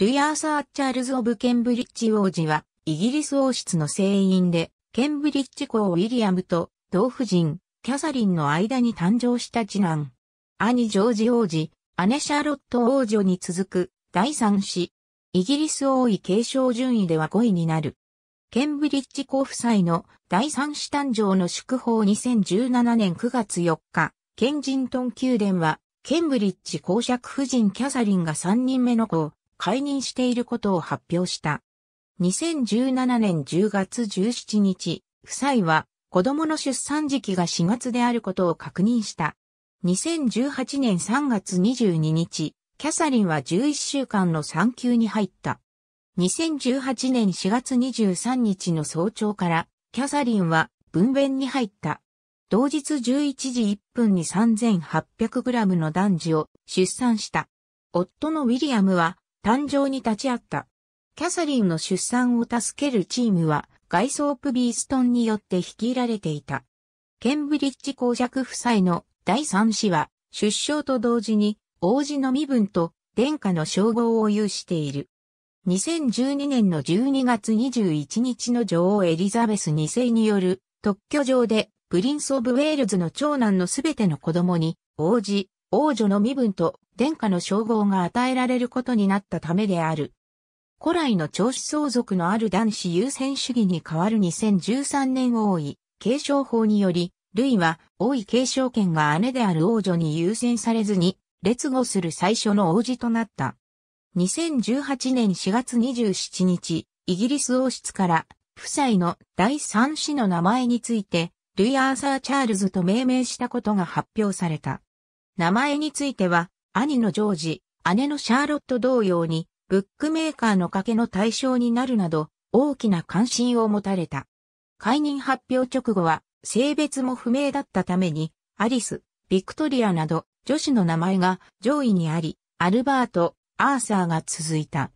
ルイ・アーサー・チャールズ・オブ・ケンブリッジ王子は、イギリス王室の成員で、ケンブリッジ公ウィリアムと、同夫人、キャサリンの間に誕生した次男。兄ジョージ王子、姉シャーロット王女に続く、第三子。イギリス王位継承順位では5位になる。ケンブリッジ公夫妻の第三子誕生の祝報2017年9月4日、ケンジントン宮殿は、ケンブリッジ公爵夫人キャサリンが3人目の子を解任していることを発表した。2017年10月17日、夫妻は子供の出産時期が4月であることを確認した。2018年3月22日、キャサリンは11週間の産休に入った。2018年4月23日の早朝から、キャサリンは分娩に入った。同日11時1分に3 8 0 0ムの男児を出産した。夫のウィリアムは誕生に立ち会った。キャサリンの出産を助けるチームは、ガイソープ・ビーストンによって率いられていた。ケンブリッジ公爵夫妻の第三子は、出生と同時に、王子の身分と、殿下の称号を有している。2012年の12月21日の女王エリザベス2世による特許上でプリンス・オブ・ウェールズの長男のすべての子供に、王子、王女の身分と殿下の称号が与えられることになったためである。古来の長子相続のある男子優先主義に代わる2013年王位継承法により、ルイは王位継承権が姉である王女に優先されずに、劣語する最初の王子となった。2018年4月27日、イギリス王室から、夫妻の第三子の名前について、ルイ・アーサー・チャールズと命名したことが発表された。名前については、兄のジョージ、姉のシャーロット同様に、ブックメーカーの賭けの対象になるなど、大きな関心を持たれた。解任発表直後は、性別も不明だったために、アリス、ビクトリアなど、女子の名前が上位にあり、アルバート、アーサーが続いた。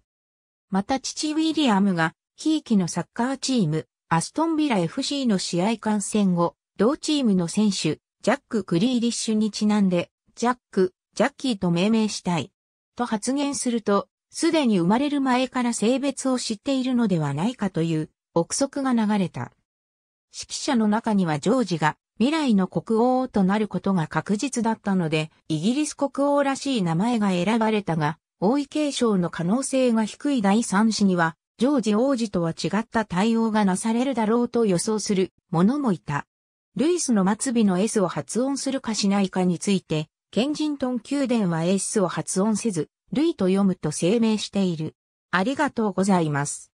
また父ウィリアムが、ひいきのサッカーチーム、アストンビラ FC の試合観戦後、同チームの選手、ジャック・クリーリッシュにちなんで、ジャック、ジャッキーと命名したい。と発言すると、すでに生まれる前から性別を知っているのではないかという憶測が流れた。指揮者の中にはジョージが未来の国王となることが確実だったので、イギリス国王らしい名前が選ばれたが、王位継承の可能性が低い第三子には、ジョージ王子とは違った対応がなされるだろうと予想する者もいた。ルイスの末尾の S を発音するかしないかについて、ケンジントン宮殿はエースを発音せず、ルイと読むと声明している。ありがとうございます。